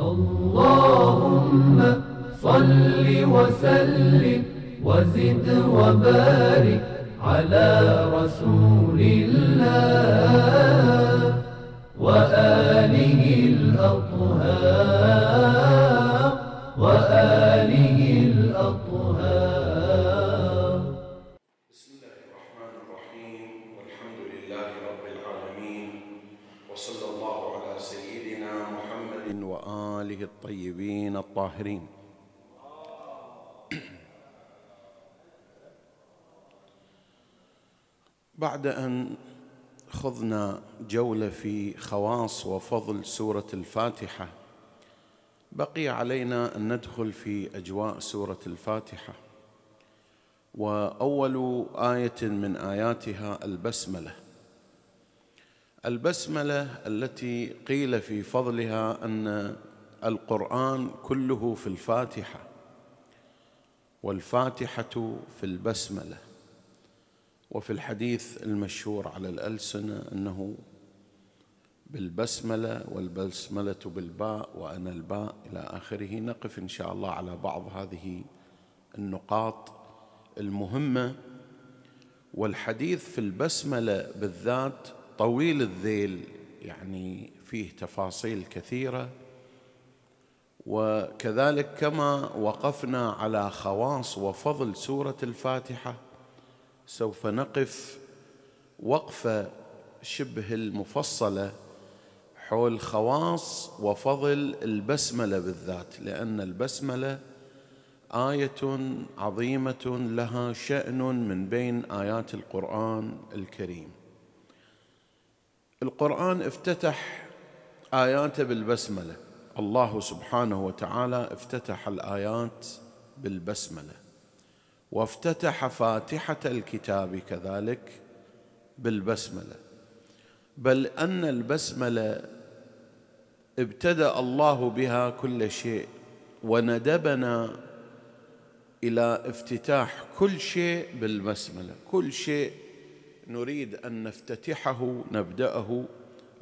اللهم صل وسلم وزد وبارك على رسول الله وآله الأطهار وآله الطاهرين بعد ان خضنا جوله في خواص وفضل سوره الفاتحه بقي علينا ان ندخل في اجواء سوره الفاتحه واول ايه من اياتها البسمله البسمله التي قيل في فضلها ان القران كله في الفاتحه والفاتحه في البسمله وفي الحديث المشهور على الالسنه انه بالبسمله والبسمله بالباء وانا الباء الى اخره نقف ان شاء الله على بعض هذه النقاط المهمه والحديث في البسمله بالذات طويل الذيل يعني فيه تفاصيل كثيره وكذلك كما وقفنا على خواص وفضل سوره الفاتحه سوف نقف وقفه شبه المفصله حول خواص وفضل البسمله بالذات لان البسمله ايه عظيمه لها شان من بين ايات القران الكريم القران افتتح اياته بالبسمله الله سبحانه وتعالى افتتح الايات بالبسمله وافتتح فاتحه الكتاب كذلك بالبسمله بل ان البسمله ابتدا الله بها كل شيء وندبنا الى افتتاح كل شيء بالبسمله كل شيء نريد ان نفتتحه نبداه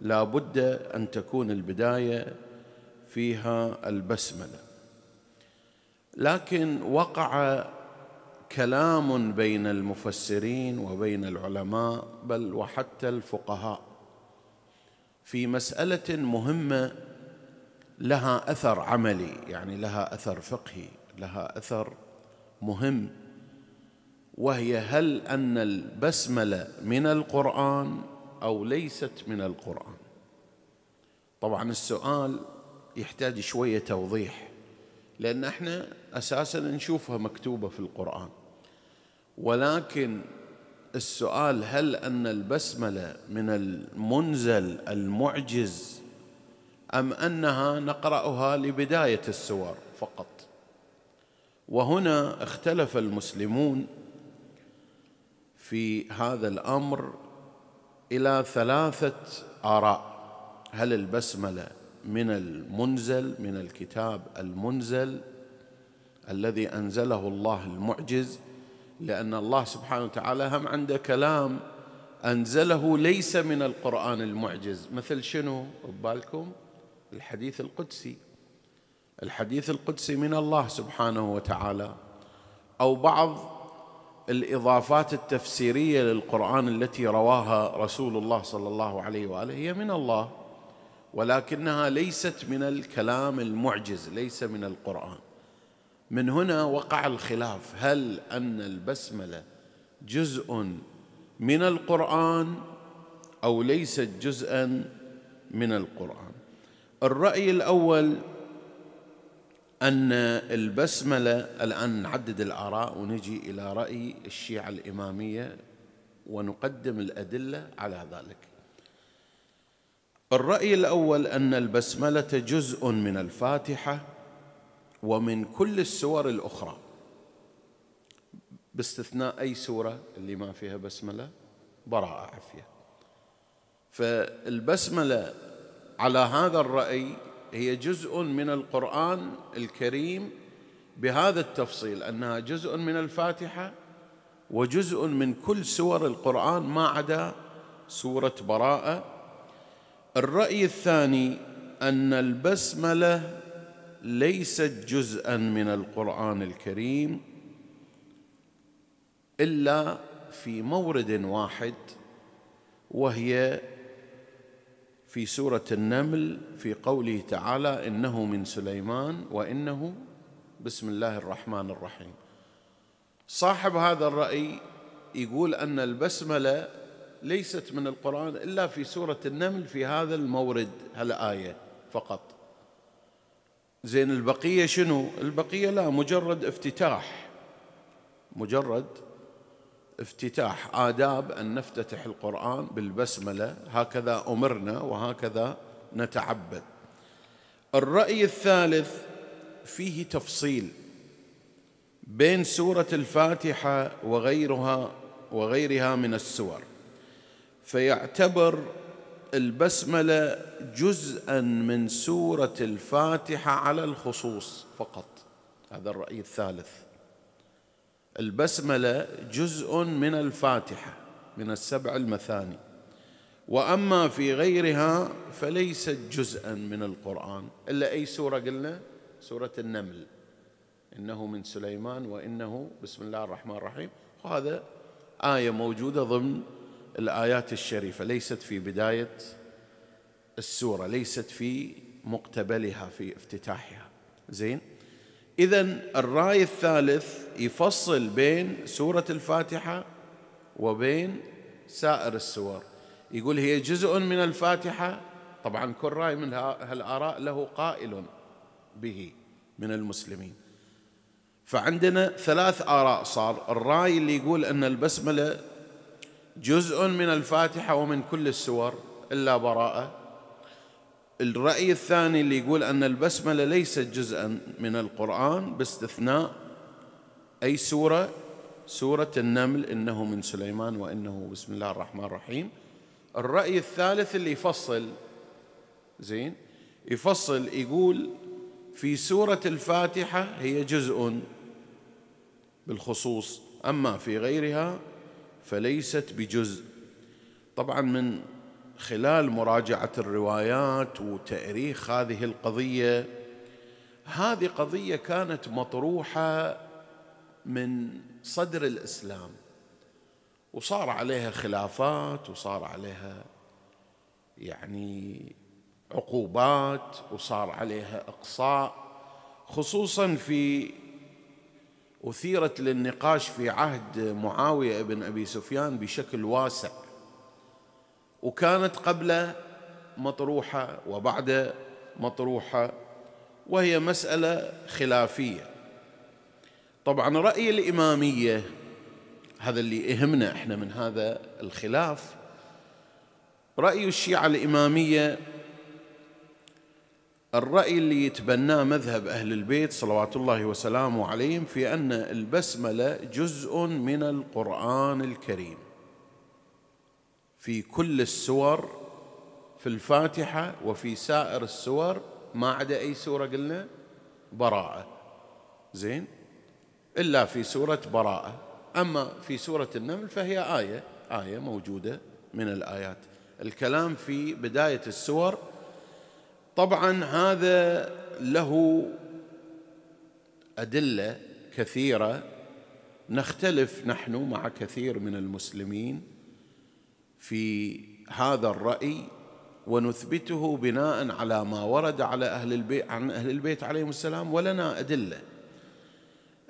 لا بد ان تكون البدايه فيها البسمله لكن وقع كلام بين المفسرين وبين العلماء بل وحتى الفقهاء في مساله مهمه لها اثر عملي يعني لها اثر فقهي لها اثر مهم وهي هل ان البسمله من القران او ليست من القران طبعا السؤال يحتاج شويه توضيح لان احنا اساسا نشوفها مكتوبه في القران ولكن السؤال هل ان البسمله من المنزل المعجز ام انها نقراها لبدايه السور فقط وهنا اختلف المسلمون في هذا الامر الى ثلاثه اراء هل البسمله من المنزل من الكتاب المنزل الذي انزله الله المعجز لان الله سبحانه وتعالى هم عنده كلام انزله ليس من القران المعجز مثل شنو ببالكم الحديث القدسي الحديث القدسي من الله سبحانه وتعالى او بعض الاضافات التفسيريه للقران التي رواها رسول الله صلى الله عليه واله هي من الله ولكنها ليست من الكلام المعجز ليس من القرآن من هنا وقع الخلاف هل أن البسملة جزء من القرآن أو ليست جزءا من القرآن الرأي الأول أن البسملة الآن نعدد الآراء ونجي إلى رأي الشيعة الإمامية ونقدم الأدلة على ذلك الرأي الأول أن البسملة جزء من الفاتحة ومن كل السور الأخرى باستثناء أي سورة اللي ما فيها بسملة براءة عافية فالبسملة على هذا الرأي هي جزء من القرآن الكريم بهذا التفصيل أنها جزء من الفاتحة وجزء من كل سور القرآن ما عدا سورة براءة الرأي الثاني أن البسملة ليست جزءا من القرآن الكريم إلا في مورد واحد وهي في سورة النمل في قوله تعالى إنه من سليمان وإنه بسم الله الرحمن الرحيم صاحب هذا الرأي يقول أن البسملة ليست من القرآن إلا في سورة النمل في هذا المورد هالآية فقط زين البقية شنو؟ البقية لا مجرد افتتاح مجرد افتتاح آداب أن نفتتح القرآن بالبسملة هكذا أمرنا وهكذا نتعبد الرأي الثالث فيه تفصيل بين سورة الفاتحة وغيرها وغيرها من السور فيعتبر البسمله جزءا من سوره الفاتحه على الخصوص فقط هذا الراي الثالث البسمله جزء من الفاتحه من السبع المثاني واما في غيرها فليست جزءا من القران الا اي سوره قلنا سوره النمل انه من سليمان وانه بسم الله الرحمن الرحيم وهذا ايه موجوده ضمن الآيات الشريفة ليست في بداية السورة ليست في مقتبلها في افتتاحها زين إذا الرأي الثالث يفصل بين سورة الفاتحة وبين سائر السور يقول هي جزء من الفاتحة طبعا كل رأي من هالآراء له قائل به من المسلمين فعندنا ثلاث آراء صار الرأي اللي يقول أن البسملة جزء من الفاتحة ومن كل السور إلا براءة الرأي الثاني اللي يقول أن البسملة ليست جزءا من القرآن باستثناء أي سورة سورة النمل إنه من سليمان وإنه بسم الله الرحمن الرحيم الرأي الثالث اللي يفصل زين يفصل يقول في سورة الفاتحة هي جزء بالخصوص أما في غيرها فليست بجزء طبعا من خلال مراجعه الروايات وتاريخ هذه القضيه هذه قضيه كانت مطروحه من صدر الاسلام وصار عليها خلافات وصار عليها يعني عقوبات وصار عليها اقصاء خصوصا في أثيرت للنقاش في عهد معاوية بن أبي سفيان بشكل واسع وكانت قبل مطروحة وبعد مطروحة وهي مسألة خلافية طبعا رأي الإمامية هذا اللي يهمنا احنا من هذا الخلاف رأي الشيعة الإمامية الرأي اللي يتبناه مذهب أهل البيت صلوات الله وسلامه عليهم في أن البسملة جزء من القرآن الكريم في كل السور في الفاتحة وفي سائر السور ما عدا أي سورة قلنا براءة زين إلا في سورة براءة أما في سورة النمل فهي آية آية موجودة من الآيات الكلام في بداية السور طبعا هذا له ادله كثيره نختلف نحن مع كثير من المسلمين في هذا الراي ونثبته بناء على ما ورد على اهل البيت عن اهل البيت عليهم السلام ولنا ادله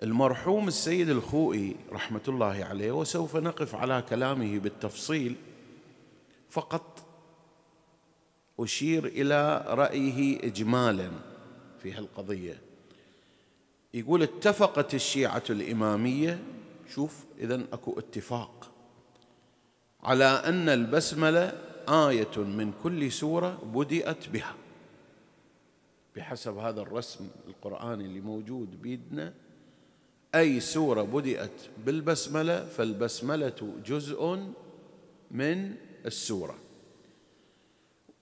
المرحوم السيد الخوئي رحمه الله عليه وسوف نقف على كلامه بالتفصيل فقط أشير إلى رأيه إجمالا في هالقضية يقول اتفقت الشيعة الإمامية شوف إذا أكو اتفاق على أن البسملة آية من كل سورة بدأت بها بحسب هذا الرسم القرآني اللي موجود بيدنا أي سورة بدأت بالبسملة فالبسملة جزء من السوره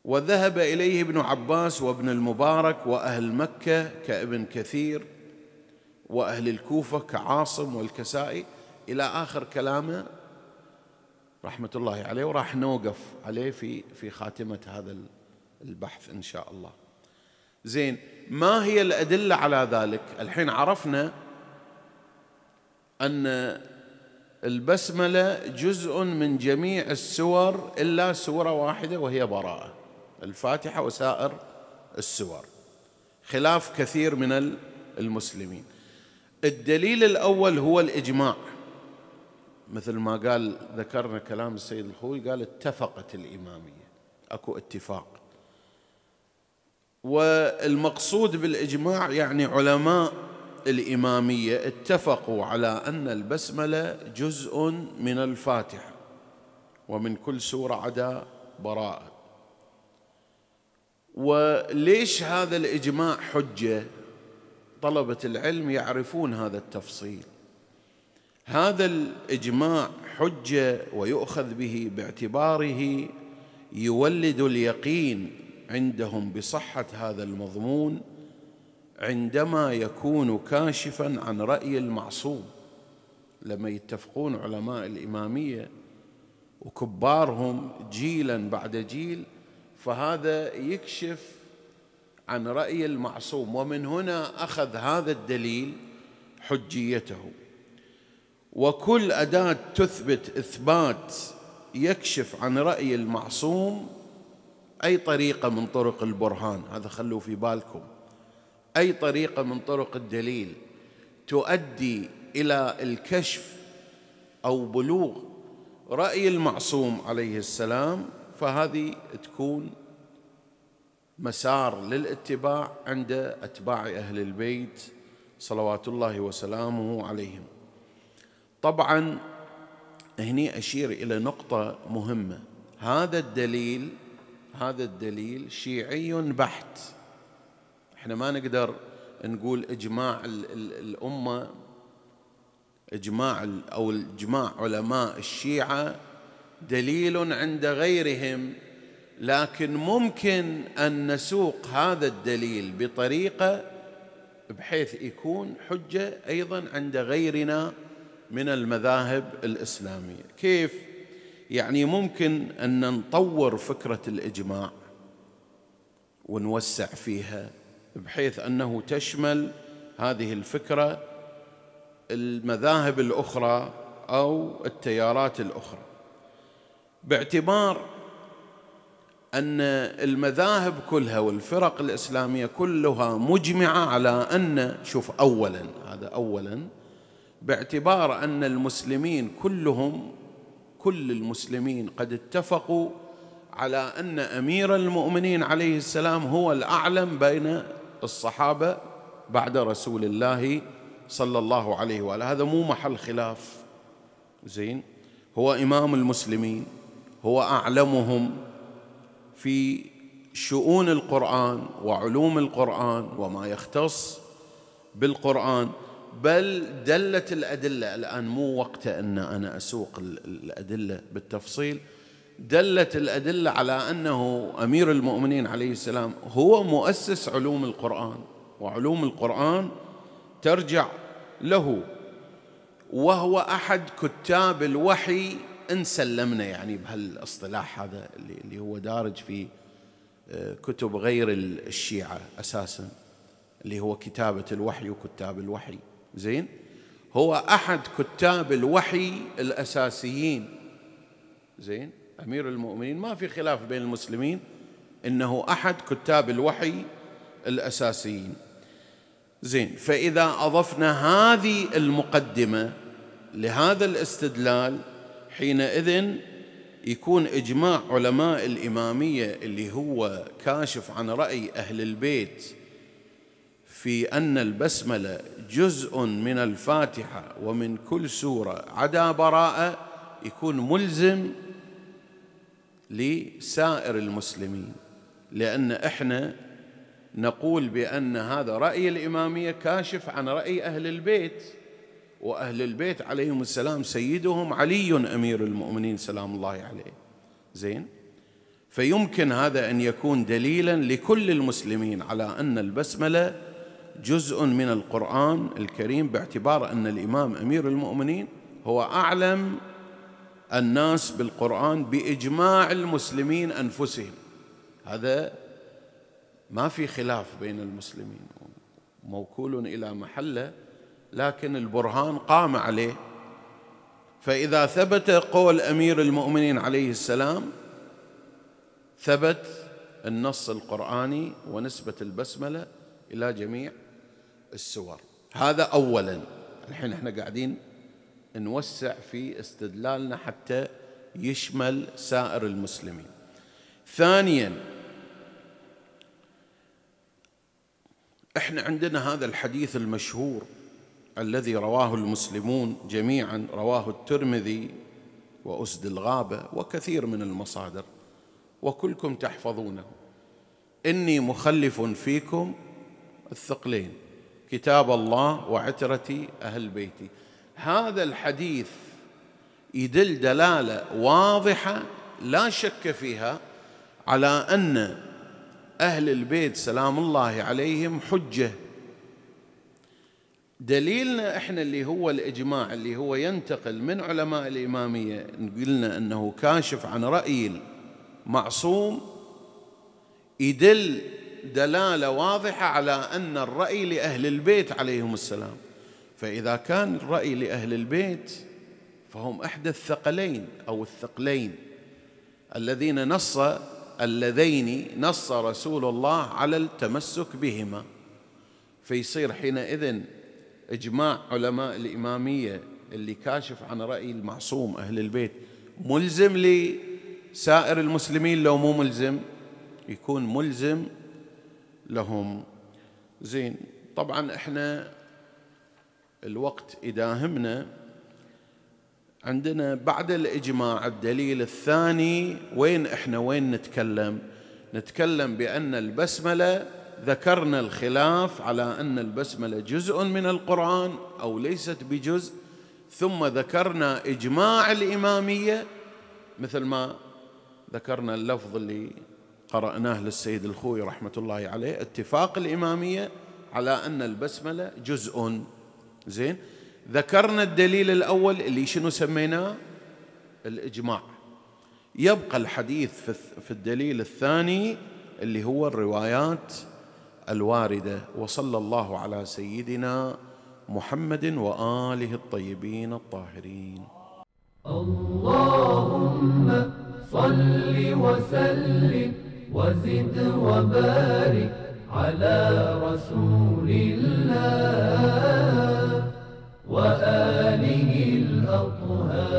وذهب اليه ابن عباس وابن المبارك واهل مكه كابن كثير واهل الكوفه كعاصم والكسائي الى اخر كلامه رحمه الله عليه وراح نوقف عليه في في خاتمه هذا البحث ان شاء الله. زين ما هي الادله على ذلك؟ الحين عرفنا ان البسمله جزء من جميع السور الا سوره واحده وهي براءه. الفاتحة وسائر السور خلاف كثير من المسلمين الدليل الأول هو الإجماع مثل ما قال ذكرنا كلام السيد الخوي قال اتفقت الإمامية أكو اتفاق والمقصود بالإجماع يعني علماء الإمامية اتفقوا على أن البسملة جزء من الفاتحة ومن كل سورة عدا براءة وليش هذا الإجماع حجة طلبة العلم يعرفون هذا التفصيل هذا الإجماع حجة ويؤخذ به باعتباره يولد اليقين عندهم بصحة هذا المضمون عندما يكون كاشفا عن رأي المعصوم لما يتفقون علماء الإمامية وكبارهم جيلا بعد جيل فهذا يكشف عن رأي المعصوم ومن هنا أخذ هذا الدليل حجيته وكل أداة تثبت إثبات يكشف عن رأي المعصوم أي طريقة من طرق البرهان هذا خلوا في بالكم أي طريقة من طرق الدليل تؤدي إلى الكشف أو بلوغ رأي المعصوم عليه السلام فهذه تكون مسار للاتباع عند أتباع أهل البيت صلوات الله وسلامه عليهم طبعا هني أشير إلى نقطة مهمة هذا الدليل هذا الدليل شيعي بحت احنا ما نقدر نقول اجماع الامه اجماع او اجماع علماء الشيعه دليل عند غيرهم لكن ممكن ان نسوق هذا الدليل بطريقه بحيث يكون حجه ايضا عند غيرنا من المذاهب الاسلاميه كيف يعني ممكن ان نطور فكره الاجماع ونوسع فيها بحيث انه تشمل هذه الفكره المذاهب الاخرى او التيارات الاخرى باعتبار ان المذاهب كلها والفرق الاسلاميه كلها مجمعه على ان شوف اولا هذا اولا باعتبار ان المسلمين كلهم كل المسلمين قد اتفقوا على ان امير المؤمنين عليه السلام هو الاعلم بين الصحابه بعد رسول الله صلى الله عليه واله هذا مو محل خلاف زين هو امام المسلمين هو اعلمهم في شؤون القران وعلوم القران وما يختص بالقران بل دلت الادله الان مو وقت ان انا اسوق الادله بالتفصيل دلت الادله على انه امير المؤمنين عليه السلام هو مؤسس علوم القران وعلوم القران ترجع له وهو احد كتاب الوحي إن سلمنا يعني بهالاصطلاح هذا اللي هو دارج في آه، كتب غير الشيعة أساسا اللي هو كتابة الوحي وكتاب الوحي زين هو أحد كتاب الوحي الأساسيين زين أمير المؤمنين ما في خلاف بين المسلمين إنه أحد كتاب الوحي الأساسيين زين فإذا أضفنا هذه المقدمة لهذا الاستدلال حينئذ يكون اجماع علماء الاماميه اللي هو كاشف عن راي اهل البيت في ان البسمله جزء من الفاتحه ومن كل سوره عدا براءه يكون ملزم لسائر المسلمين لان احنا نقول بان هذا راي الاماميه كاشف عن راي اهل البيت وأهل البيت عليهم السلام سيدهم علي أمير المؤمنين سلام الله عليه زين فيمكن هذا أن يكون دليلا لكل المسلمين على أن البسملة جزء من القرآن الكريم باعتبار أن الإمام أمير المؤمنين هو أعلم الناس بالقرآن بإجماع المسلمين أنفسهم هذا ما في خلاف بين المسلمين موكول إلى محله لكن البرهان قام عليه فإذا ثبت قول أمير المؤمنين عليه السلام ثبت النص القرآني ونسبة البسملة إلى جميع السور هذا أولا الحين احنا قاعدين نوسع في استدلالنا حتى يشمل سائر المسلمين ثانيا احنا عندنا هذا الحديث المشهور الذي رواه المسلمون جميعا رواه الترمذي وأسد الغابة وكثير من المصادر وكلكم تحفظونه إني مخلف فيكم الثقلين كتاب الله وعترتي أهل بيتي هذا الحديث يدل دلالة واضحة لا شك فيها على أن أهل البيت سلام الله عليهم حجة دليلنا احنا اللي هو الاجماع اللي هو ينتقل من علماء الاماميه قلنا انه كاشف عن راي معصوم يدل دلاله واضحه على ان الراي لاهل البيت عليهم السلام فاذا كان الراي لاهل البيت فهم احدى الثقلين او الثقلين الذين نص اللذين نص رسول الله على التمسك بهما فيصير حينئذ إجماع علماء الإمامية اللي كاشف عن رأي المعصوم أهل البيت ملزم لسائر المسلمين لو مو ملزم يكون ملزم لهم زين طبعا احنا الوقت إداهمنا عندنا بعد الإجماع الدليل الثاني وين احنا وين نتكلم نتكلم بأن البسملة ذكرنا الخلاف على أن البسملة جزء من القرآن أو ليست بجزء ثم ذكرنا إجماع الإمامية مثل ما ذكرنا اللفظ اللي قرأناه للسيد الخوي رحمة الله عليه اتفاق الإمامية على أن البسملة جزء زين ذكرنا الدليل الأول اللي شنو سميناه الإجماع يبقى الحديث في الدليل الثاني اللي هو الروايات الوارده وصلى الله على سيدنا محمد واله الطيبين الطاهرين اللهم صل وسلم وزد وبارك على رسول الله واله الاطهار